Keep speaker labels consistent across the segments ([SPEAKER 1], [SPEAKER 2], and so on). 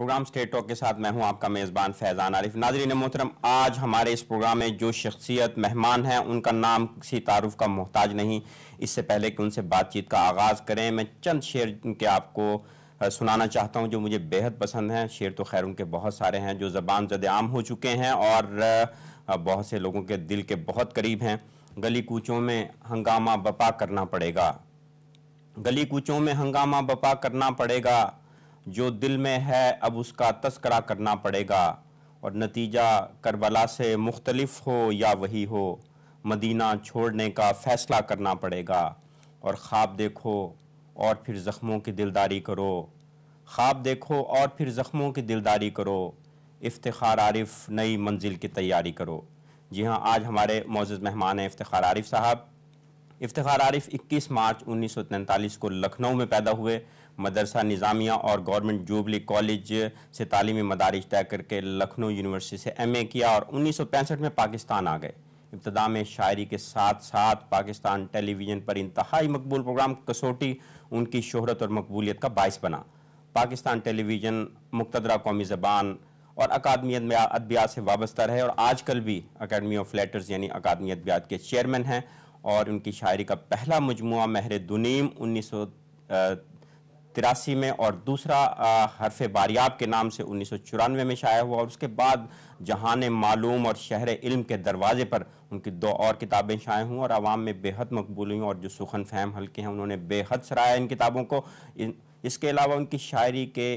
[SPEAKER 1] Programme state talk के साथ मैं हूं आपका मेज़बान फैज़ान आरिफ नाजरीन मोहतरम आज हमारे इस प्रोग्राम में जो शख्सियत मेहमान हैं उनका नाम किसी तारुफ का मोहताज नहीं इससे पहले कि उनसे बातचीत का आगाज़ करें मैं चंद शेर उनके आपको सुनाना चाहता हूं जो मुझे बेहद पसंद हैं शेर तो खैर उनके बहुत सारे हैं जो ज़बान जद आम हो चुके हैं और बहुत से लोगों के दिल के बहुत करीब हैं गली कूचों में हंगामा बपा करना पड़ेगा गली कूचों में हंगामा बपा करना पड़ेगा जो दिल में है अब उसका तस्करा करना पड़ेगा और नतीजा करबला से मुख्तलफ हो या वही हो मदीना छोड़ने का फ़ैसला करना पड़ेगा और ख्वाब देखो और फिर ज़ख्मों की दिलदारी करो ख्वाब देखो और फिर ज़ख्मों की दिलदारी करो इफ्तार आरिफ नई मंजिल की तैयारी करो जी हाँ आज हमारे मोज़ मेहमान हैं इफ्तार आरिफ साहब इफ्तार आरिफ 21 मार्च 1943 को लखनऊ में पैदा हुए मदरसा निज़ामिया और गवर्नमेंट जूबली कॉलेज से तालीमी मदारस तय करके लखनऊ यूनिवर्सिटी से एम ए किया और उन्नीस में पाकिस्तान आ गए इब्तदा में शायरी के साथ साथ पाकिस्तान टेलीविज़न पर इंतहाई मकबूल प्रोग्राम कसोटी उनकी शहरत और मकबूलीत का बायस बना पाकिस्तान टेलीविज़न मुक्तरा कौमी ज़बान और अकादमी में से वाबस्ता रहे और आजकल भी अकेडमी ऑफ लेटर्स यानी अकादमी अद्वियात के चेयरमैन हैं और उनकी शायरी का पहला मजमु महर दुनीम उन्नीस तिरासी में और दूसरा हरफ बारियाब के नाम से उन्नीस में शाया हुआ और उसके बाद जहान मालूम और शहर इल्म के दरवाजे पर उनकी दो और किताबें शाये हुई और आवाम में बेहद मकबूल हुई और जो सुखन फहम हल्के हैं उन्होंने बेहद सराहा इन किताबों को इन, इसके अलावा उनकी शायरी के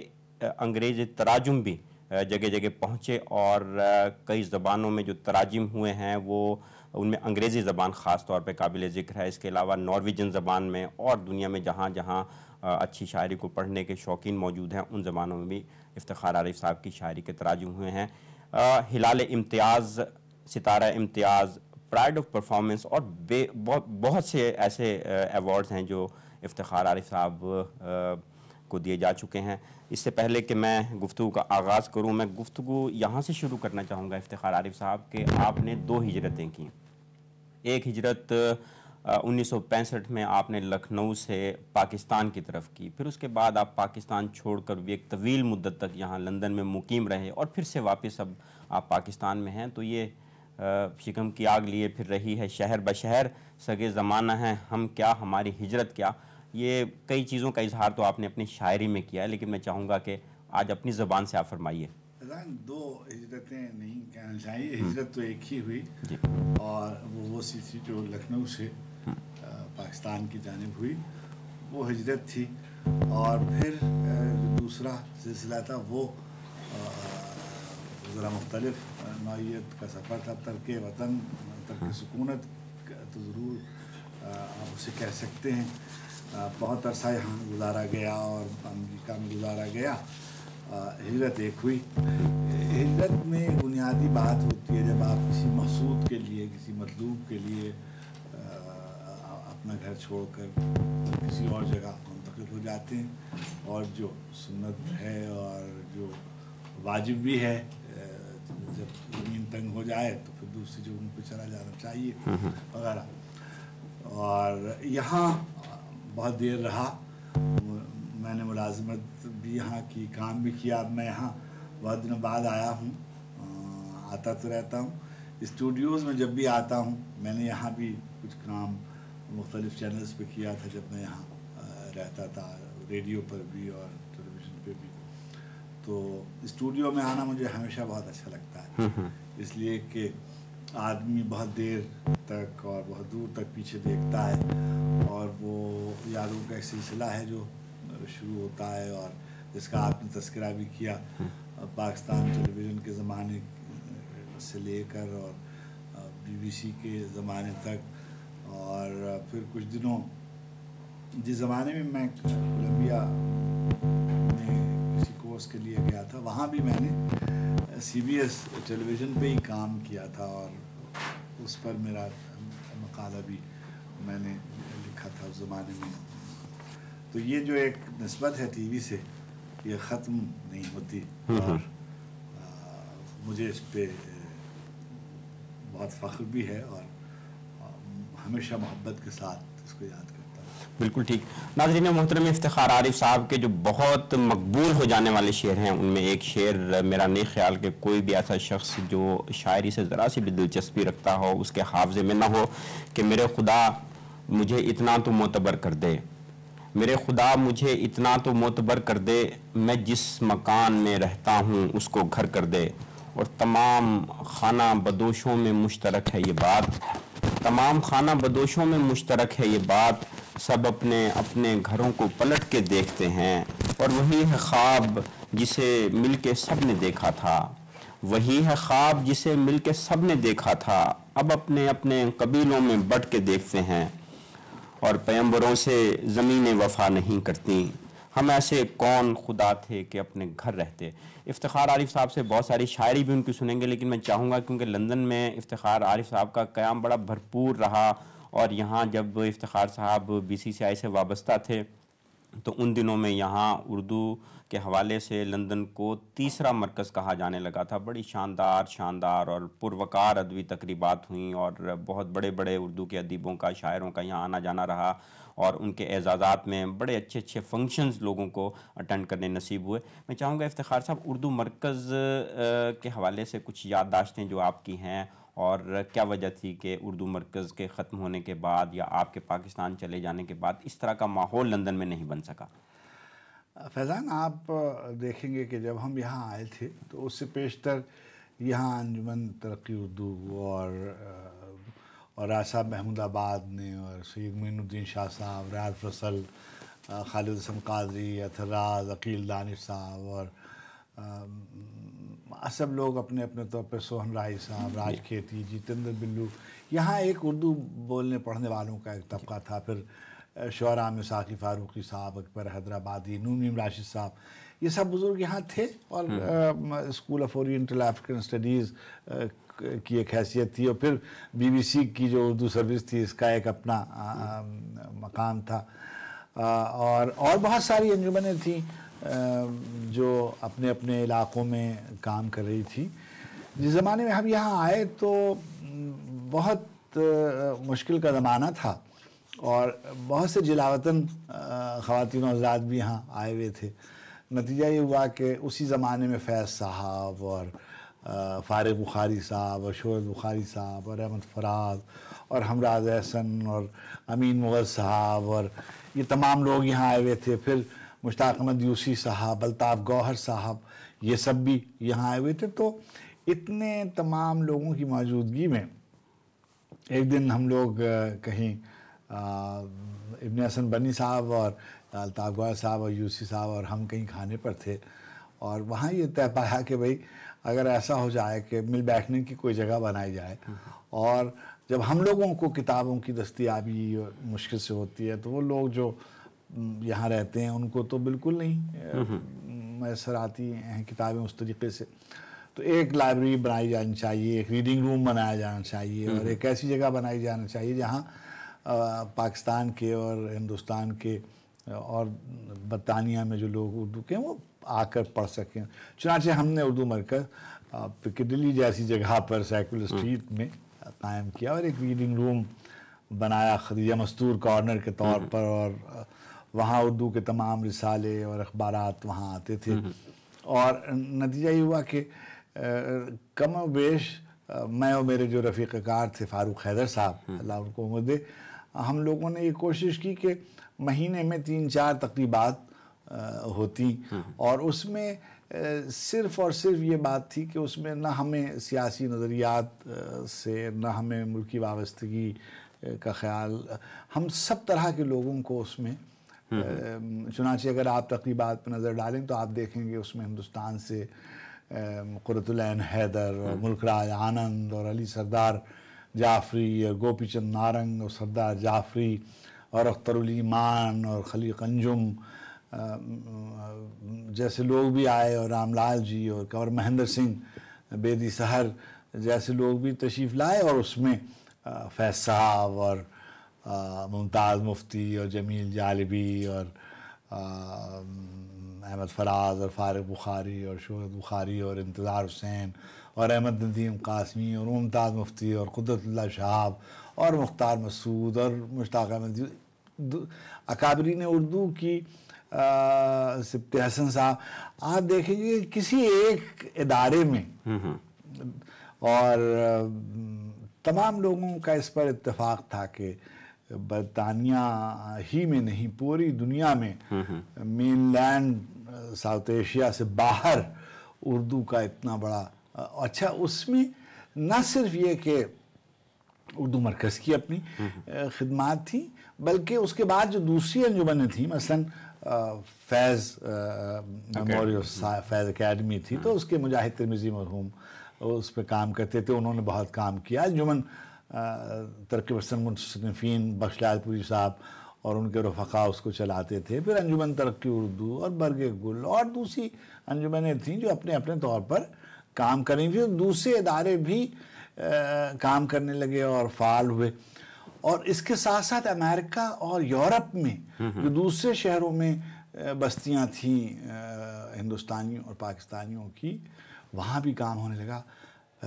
[SPEAKER 1] अंग्रेज़ी तराजुम भी जगह जगह पहुँचे और कई ज़बानों में जो तराजम हुए हैं वो उनमें अंग्रेज़ी ज़बान ख़ास तौर पर काबिल ज़िक्र है इसके अलावा नॉर्वेजन ज़बान में और दुनिया में जहाँ जहाँ अच्छी शायरी को पढ़ने के शौकीन मौजूद हैं उन ज़बानों में भी इफ्तार आरिफ साहब की शायरी के तराजू हुए हैं Hilal Imtiaz Sitara Imtiaz pride of performance और बे बहुत बहुत से ऐसे अवार्ड्स हैं जो इफ्तार आरिफ साहब को दिए जा चुके हैं इससे पहले कि मैं गुफ्तु का आगाज़ करूं मैं गुफ्तु यहाँ से शुरू करना चाहूँगा इफ्तार आरिफ साहब के आपने दो हिजरतें की एक हिजरत उन्नीस में आपने लखनऊ से पाकिस्तान की तरफ की फिर उसके बाद आप पाकिस्तान छोड़कर भी एक तवील मुद्दत तक यहाँ लंदन में मुकीम रहे और फिर से वापस अब आप पाकिस्तान में हैं तो ये शिकम की आग लिए फिर रही है शहर ब शहर सगे ज़माना है हम क्या हमारी हिजरत क्या ये कई चीज़ों का इजहार तो आपने अपनी शायरी में किया है लेकिन मैं चाहूँगा कि आज अपनी ज़बान से आप फरमाइए
[SPEAKER 2] रहा दो हिजरतें नहीं कहना चाहिए हम्म। हिजरत तो एक ही हुई और वो वो सी थी जो लखनऊ से हम्म। पाकिस्तान की जानब हुई वो हिजरत थी और फिर दूसरा सिलसिला था वो ज़रा मुख्तलफ नोयत का सफ़र था तर्क वतन तर्क हम्म। सुकूनत तो ज़रूर आप उसे कह सकते हैं बहुत अरसा यहाँ गुजारा गया और अमरीका में गुजारा गया हजरत एक हुई हजरत में बुनियादी बात होती है जब आप किसी मसूद के लिए किसी मतलूब के लिए अपना घर छोड़कर किसी और जगह मुंतकिल हो जाते हैं और जो सुन्नत है और जो वाजिब भी है जब ज़मीन तंग हो जाए तो फिर दूसरी जगह पर चला जाना चाहिए वगैरह और यहाँ बहुत देर रहा मैंने मुलाजमत भी यहाँ की काम भी किया अब मैं यहाँ बहुत दिनों बाद आया हूँ आता तो रहता हूँ स्टूडियोज़ में जब भी आता हूँ मैंने यहाँ भी कुछ काम मुख्तलिफ चैनल्स पे किया था जब मैं यहाँ रहता था रेडियो पर भी और टेलीविज़न पे भी तो स्टूडियो में आना मुझे हमेशा बहुत अच्छा लगता है हम्म, हम्म। इसलिए कि आदमी बहुत देर तक और बहुत दूर तक पीछे देखता है और वो यादों का एक सिलसिला है जो पे शुरू होता है और जिसका आपने तस्करा भी किया पाकिस्तान टेलीविज़न के ज़माने से लेकर और बीबीसी के ज़माने तक और फिर कुछ दिनों जिस ज़माने में मैं कोलम्बिया में किसी कोर्स के लिए गया था वहाँ भी मैंने सी बी एस टेलीविज़न पर ही काम किया था और उस पर मेरा मकाला भी मैंने लिखा था उस ज़माने में तो ये जो एक नस्बत है टीवी से ये ख़त्म नहीं होती हम्म, और हम्म। आ, मुझे इस पर बहुत फ़ख्र भी है और आ, हमेशा मोहब्बत के साथ इसको याद
[SPEAKER 1] बिल्कुल ठीक नाजरीन मोहतरम इफ्तार आरिफ साहब के जो बहुत मकबूल हो जाने वाले शेर हैं उनमें एक शेर मेरा नहीं ख्याल कि कोई भी ऐसा शख्स जो शायरी से ज़रा सी भी दिलचस्पी रखता हो उसके हाफजे में ना हो कि मेरे खुदा मुझे इतना तो मोतबर कर दे मेरे खुदा मुझे इतना तो मोतबर कर दे मैं जिस मकान में रहता हूँ उसको घर कर दे और तमाम खाना बदोशों में मुश्तरक है ये बात तमाम खाना बदोशों में मुश्तरक है ये बात सब अपने अपने घरों को पलट के देखते हैं और वही है ख्वाब जिसे मिल के सब ने देखा था वही है ख्वाब जिसे मिल के सब ने देखा था अब अपने अपने कबीलों में बट के देखते हैं और पैम्बरों से ज़मीनें वफा नहीं करती हम ऐसे कौन खुदा थे कि अपने घर रहते इफ्तार आरिफ साहब से बहुत सारी शायरी भी उनकी सुनेंगे लेकिन मैं चाहूँगा क्योंकि लंदन में इफ्तार आरिफ साहब का क्याम बड़ा भरपूर रहा और यहाँ जब इफ्तार साहब बी सी सी आई से वाबस्ता थे तो उन दिनों में यहाँ उर्दू के हवाले से लंदन को तीसरा मरकज़ कहा जाने लगा था बड़ी शानदार शानदार और पुरवकार अदबी तकरीबा हुई और बहुत बड़े बड़े उर्दू के अदीबों का शायरों का यहाँ आना जाना रहा और उनके एजाज़ात में बड़े अच्छे अच्छे फंक्शंस लोगों को अटेंड करने नसीब हुए मैं चाहूँगा इफ्तार साहब उर्दू मरकज़ के हवाले से कुछ याददाश्तें जो आपकी हैं और क्या वजह थी कि उर्दू मरकज़ के ख़त्म होने के बाद या आपके पाकिस्तान चले जाने के बाद इस तरह का माहौल लंदन में नहीं बन सका
[SPEAKER 2] फैज़ान आप देखेंगे कि जब हम यहाँ आए थे तो उससे पेशतर यहाँ अंजुमन तरक्की उर्दू और और साहब महमूदाबाद ने और सैद मीनुद्दीन शाह साहब राज फसल खालिद हसन कादरी अथराज अकील दानिश साहब और सब लोग अपने अपने तौर पर सोहन राय साहब राज खेती जितेंद्र बिल्लू यहाँ एक उर्दू बोलने पढ़ने वालों का एक तबका था फिर शरा में साकी फारूकी साहब अकबर हैदराबादी नूनीम राशिद साहब ये सब बुज़ुर्ग यहाँ थे और school of oriental African studies की एक हैसियत थी और फिर बीबीसी की जो उर्दू सर्विस थी इसका एक अपना आ, मकाम था आ, और और बहुत सारी अंजुमनें थीं जो अपने अपने इलाकों में काम कर रही थी जिस ज़माने में हम यहाँ आए तो बहुत मुश्किल का ज़माना था और बहुत से जिलावतन ख़वान आज़ाद भी यहाँ आए हुए थे नतीजा ये हुआ कि उसी ज़माने में फैज़ साहब और फ़ारग बुखारी साहब और शोर बुखारी साहब और अहमद फराज और हमराज एहसन और अमीन मुग़ल साहब और ये तमाम लोग यहाँ आए हुए थे फिर मुश्ताक अहमद यूसी साहब अलताफ़ गौहर साहब ये सब भी यहाँ आए हुए थे तो इतने तमाम लोगों की मौजूदगी में एक दिन हम लोग कहीं इबन हसन बनी साहब और अलताफ़ गौहर साहब और यूसी साहब और हम कहीं खाने पर थे और वहाँ ये तय पाया कि भाई अगर ऐसा हो जाए कि मिल बैठने की कोई जगह बनाई जाए और जब हम लोगों को किताबों की दस्तियाबी मुश्किल से होती है तो वो लोग जो यहाँ रहते हैं उनको तो बिल्कुल नहीं मैसर आती हैं किताबें उस तरीके से तो एक लाइब्रेरी बनाई जानी चाहिए एक रीडिंग रूम बनाया जाना चाहिए और एक ऐसी जगह बनाई जानी चाहिए जहाँ पाकिस्तान के और हिंदुस्तान के और बरतानिया में जो लोग उर्दू के हैं वो आकर पढ़ सकें चुनाचे हमने उर्दू मरकज पिकडिली जैसी जगह पर साइकिल स्ट्रीट हम्म। में कायम किया और एक रीडिंग रूम बनाया खदीजा मस्तूर कॉर्नर के तौर पर और वहाँ उर्दू के तमाम रिसाले और अखबार वहाँ आते थे हम्म, हम्म। और नतीजा ये हुआ कि कम वेश मैं और मेरे जो रफ़ीक़ार थे फारूक हैदर साहब हम्म। अल्लाह उनको उम्र दे हम लोगों ने ये कोशिश की कि महीने में तीन चार तकरीबात होती और उसमें सिर्फ और सिर्फ ये बात थी कि उसमें ना हमें सियासी नज़रियात से ना हमें मुल्की वाबस्तगी का ख्याल हम सब तरह के लोगों को उसमें हम्म। चुनाचे अगर आप तकरीबात पर नज़र डालें तो आप देखेंगे उसमें हिंदुस्तान से कुरतुलैन हैदर और हम्म। मुल्कराज आनंद और अली सरदार जाफरी और गोपी चंद नारंग और सरदार जाफरी और अख्तरमान और खली कंजुम जैसे लोग भी आए और रामलाल जी और कंवर महेंद्र सिंह बेदी सहर जैसे लोग भी तशीफ़ लाए और उसमें फैज साहब और मुमताज़ uh, मुफ्ती um, uh, mm-hmm. और जमील जालबी और अहमद फराज और फारग बुखारी और शोहत बुखारी और इंतज़ार हुसैन और अहमद नदीम कासमी और मुमताज़ मुफ्ती और कुदरतल्ला शहाब और मुख्तार मसूद और मुश्ताक अहमद अकाबरीन उर्दू की सिप्त हसन साहब आप देखेंगे किसी एक इदारे
[SPEAKER 1] में
[SPEAKER 2] और तमाम लोगों का इस पर इतफाक़ था कि बरतानिया ही में नहीं पूरी दुनिया में हम्म, हम्म। मेन लैंड साउथ एशिया से बाहर उर्दू का इतना बड़ा अच्छा उसमें न सिर्फ ये कि उर्दू मरकज़ की अपनी हम्म, खदमात थी बल्कि उसके बाद जो दूसरी अंजुमनें थी मसलन फैज़ मेमोरियल फैज़ अकेडमी थी तो हाँ। उसके मुजाहिद तिरमिज़ी मरहूम उस पर काम करते थे उन्होंने बहुत काम किया अंजुमन तरक हसन मुनफिन पुरी साहब और उनके रफ़ा उसको चलाते थे फिर अंजुमन तरक्की उर्दू और बर्ग गुल और दूसरी अंजुमनें थीं जो अपने अपने तौर पर काम करें फिर दूसरे इदारे भी आ, काम करने लगे और फाल हुए और इसके साथ साथ अमेरिका और यूरोप में हम्म, हम्म। जो दूसरे शहरों में बस्तियां थीं हिंदुस्तानियों और पाकिस्तानियों की वहाँ भी काम होने लगा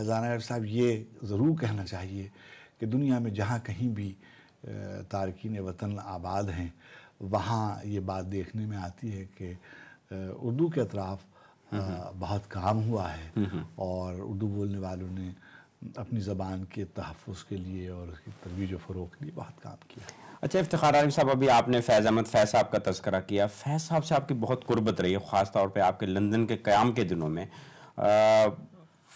[SPEAKER 2] जाना साहब ये ज़रूर कहना चाहिए कि दुनिया में जहाँ कहीं भी तारकिन वतन आबाद हैं वहाँ ये बात देखने में आती है कि उर्दू के अतराफ़ हम्म, हम्म। बहुत काम हुआ है हम्म, और उर्दू बोलने वालों ने अपनी ज़बान के तहफ़ के लिए और उसकी तरवीज फ़रोग के लिए बहुत काम किया
[SPEAKER 1] अच्छा इफ्तार आलम साहब अभी आपने फैज़ अहमद फैज़ साहब का तस्करा किया फैज़ साहब से आपकी बहुत कुर्बत रही है ख़ास तौर पर आपके लंदन के क़्याम के दिनों में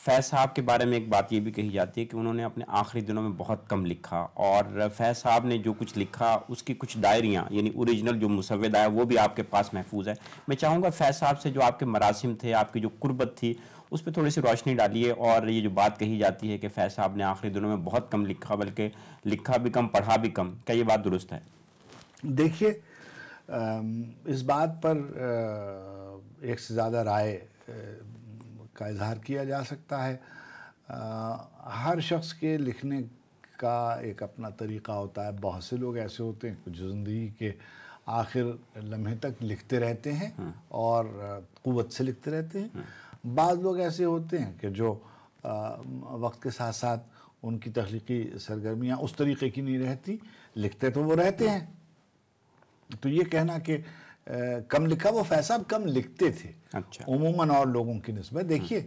[SPEAKER 1] फैज़ साहब के बारे में एक बात ये भी कही जाती है कि उन्होंने अपने आखिरी दिनों में बहुत कम लिखा और फैज़ साहब ने जो कुछ लिखा उसकी कुछ डायरियाँ यानी ओरिजिनल जो मुसवदा है वो भी आपके पास महफूज है मैं चाहूँगा फैज़ साहब से जो आपके मरासम थे आपकी जो कुर्बत थी उस पर थोड़ी सी रोशनी डालिए और ये जो बात कही जाती है कि फैज़ साहब ने आखिरी दिनों में बहुत कम लिखा बल्कि लिखा भी कम पढ़ा भी कम क्या ये बात दुरुस्त है
[SPEAKER 2] देखिए इस बात पर एक से ज़्यादा राय का इजहार किया जा सकता है आ, हर शख्स के लिखने का एक अपना तरीक़ा होता है बहुत से लोग ऐसे होते हैं कुछ ज़िंदगी के आखिर लम्हे तक लिखते रहते हैं हाँ। और क़वत से लिखते रहते हैं हाँ। बाद लोग ऐसे होते हैं कि जो आ, वक्त के साथ साथ उनकी तख्लीकी सरगर्मियाँ उस तरीके की नहीं रहती लिखते तो वो रहते हाँ। हैं तो ये कहना कि कम लिखा वो फैसला कम लिखते थे अच्छा। उमूमन और लोगों की नस्बत देखिए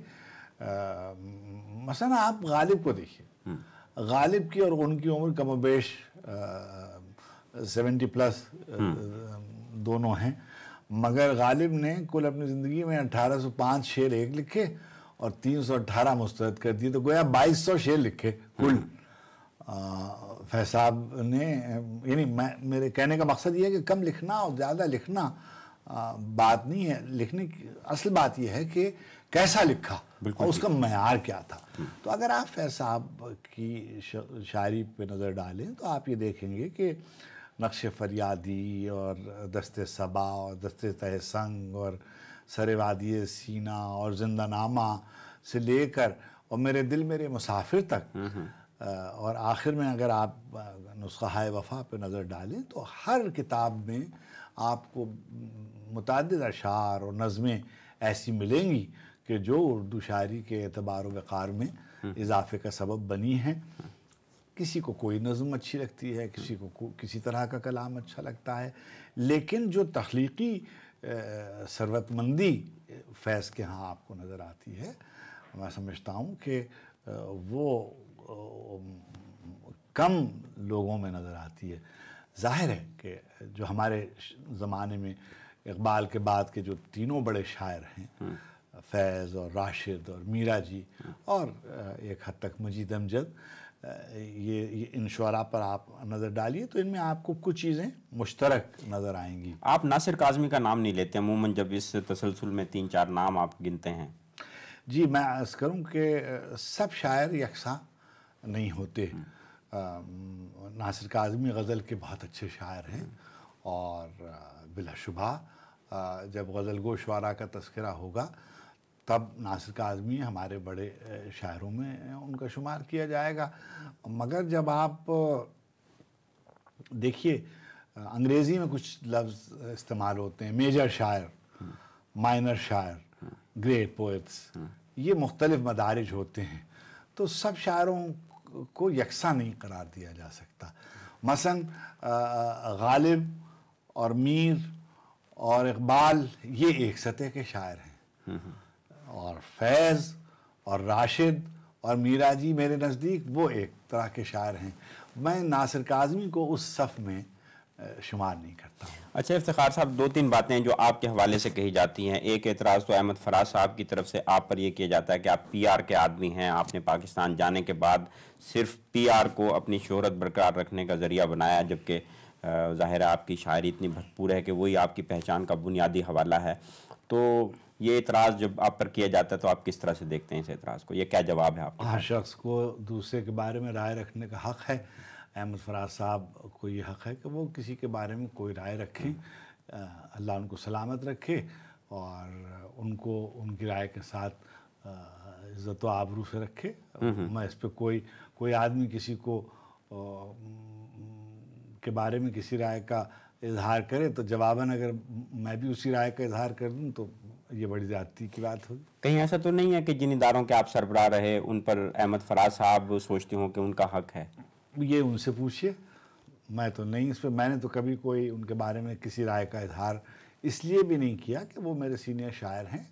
[SPEAKER 2] मसला आप गालिब को देखिए हम्म। गालिब की और उनकी उम्र कम बेश सेवेंटी प्लस हम्म। दोनों हैं मगर गालिब ने कुल अपनी ज़िंदगी में अठारह सौ पाँच शेर एक लिखे और तीन सौ अट्ठारह मुस्तरद कर दिए तो गोया बाईस सौ शेर लिखे कुल हम्म। फैसाब ने यानी मैं मेरे कहने का मकसद ये है कि कम लिखना और ज़्यादा लिखना आ, बात नहीं है लिखने की असल बात यह है कि कैसा लिखा और उसका मैार क्या था हम्म। तो अगर आप फैसाब की शायरी पे नज़र डालें तो आप ये देखेंगे कि नक्श फरियादी और दस्ते सबा और दस्त तहसंग और सर सीना और जिंदा नामा से लेकर और मेरे दिल मेरे मुसाफिर तक हम्म, हम्म। और आखिर में अगर आप नुस्खा हाय वफा पर नज़र डालें तो हर किताब में आपको मुतद अशार और नज़में ऐसी मिलेंगी कि जो उर्दू शायरी के अतबार वक़ार में हम्म। इजाफे का सबब बनी है किसी को कोई नज़म अच्छी लगती है किसी को, को किसी तरह का कलाम अच्छा लगता है लेकिन जो तख्लीकी सरवतमंदी फैज़ के यहाँ आपको नज़र आती है मैं समझता हूँ कि वो कम लोगों में नज़र आती है जाहिर है कि जो हमारे ज़माने में इकबाल के बाद के जो तीनों बड़े शायर हैं हाँ। फैज़ और राशिद और मीरा जी और एक हद तक मजीद अमजद ये, ये इन शुरा पर आप नज़र डालिए तो इनमें आपको कुछ चीज़ें मुश्तरक
[SPEAKER 1] नज़र आएंगी आप नासिर काजमी का नाम नहीं लेते अमूमन जब इस तसलसल में तीन चार नाम आप गिनते हैं
[SPEAKER 2] जी मैं अर्ज़ करूँ कि सब शायर यकसा नहीं होते नासिर काजमी गज़ल के बहुत अच्छे शायर हैं और बिलाशुबा जब गज़ल गोशवारा का तस्करा होगा तब नासिर काजमी हमारे बड़े शायरों में उनका शुमार किया जाएगा मगर जब आप देखिए अंग्रेज़ी में कुछ लफ्ज़ इस्तेमाल होते हैं मेजर शायर माइनर शायर ग्रेट पोइट्स ये मुख्तलिफ मदारज होते हैं तो सब शायरों को यकसा नहीं करार दिया जा सकता मसन गालिब और मीर और इकबाल ये एक सतह के शायर हैं और फैज़ और राशिद और मीरा जी मेरे नज़दीक वो एक तरह के शायर हैं मैं नासिर काजमी को उस सफ़ में शुमार नहीं करता
[SPEAKER 1] अच्छा इफ्तार साहब दो तीन बातें जो आपके हवाले से कही जाती हैं एक एतराज़ तो अहमद फराज साहब की तरफ से आप पर यह किया जाता है कि आप पीआर के आदमी हैं आपने पाकिस्तान जाने के बाद सिर्फ पीआर को अपनी शहरत बरकरार रखने का ज़रिया बनाया जबकि ज़ाहिर आपकी शायरी इतनी भरपूर है कि वही आपकी पहचान का बुनियादी हवाला है तो ये इतराज़ जब आप पर किया जाता है तो आप किस तरह से देखते हैं इस एतराज़ को ये क्या जवाब है आप
[SPEAKER 2] हर शख्स को दूसरे के बारे में राय रखने का हक़ है अहमद फराज साहब को ये हक़ है कि वो किसी के बारे में कोई राय रखें अल्लाह उनको सलामत रखे और उनको उनकी राय के साथ इज़्ज़त आबरू से रखे मैं इस पर कोई कोई आदमी किसी को आ, के बारे में किसी राय का इजहार करे तो जवाबन अगर मैं भी उसी राय का इजहार कर दूँ तो ये बड़ी ज़्यादती की बात होगी
[SPEAKER 1] कहीं ऐसा तो नहीं है कि जिन इदारों के आप सरबरा रहे उन पर अहमद फराज साहब सोचते हों कि उनका हक है
[SPEAKER 2] ये उनसे पूछिए मैं तो नहीं इस पर मैंने तो कभी कोई उनके बारे में किसी राय का इजहार इसलिए भी नहीं किया कि वो मेरे सीनियर शायर हैं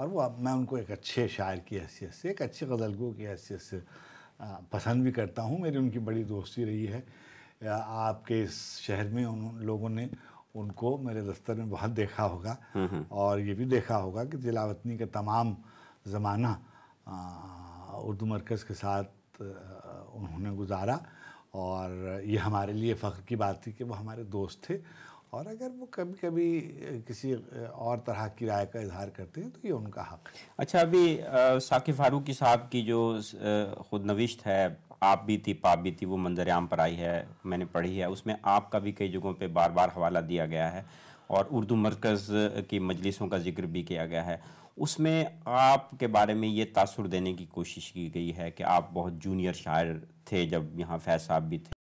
[SPEAKER 2] और वो अब मैं उनको एक अच्छे शायर की हैसियत से एक अच्छे गज़लगो की हैसियत से पसंद भी करता हूँ मेरी उनकी बड़ी दोस्ती रही है आपके इस शहर में उन लोगों ने उनको मेरे दफ्तर में बहुत देखा होगा हम्म, हम्म। और ये भी देखा होगा कि जिलावतनी का तमाम ज़माना उर्दू मरकज़ के साथ उन्होंने गुजारा और ये हमारे लिए फ़ख्र की बात थी कि वो हमारे दोस्त थे और अगर वो कभी कभी किसी और तरह की राय का इजहार करते हैं तो ये उनका हक
[SPEAKER 1] है अच्छा अभी साकिब फारूकी साहब की जो खुद नविश्त है आप भी थी पाप भी थी वो मंजर आम पर आई है मैंने पढ़ी है उसमें आपका भी कई जगहों पे बार बार हवाला दिया गया है और उर्दू मरकज़ की मजलिसों का जिक्र भी किया गया है उसमें आपके बारे में ये तासुर देने की कोशिश की गई है कि आप बहुत जूनियर शायर थे जब यहाँ फैज़ साहब भी थे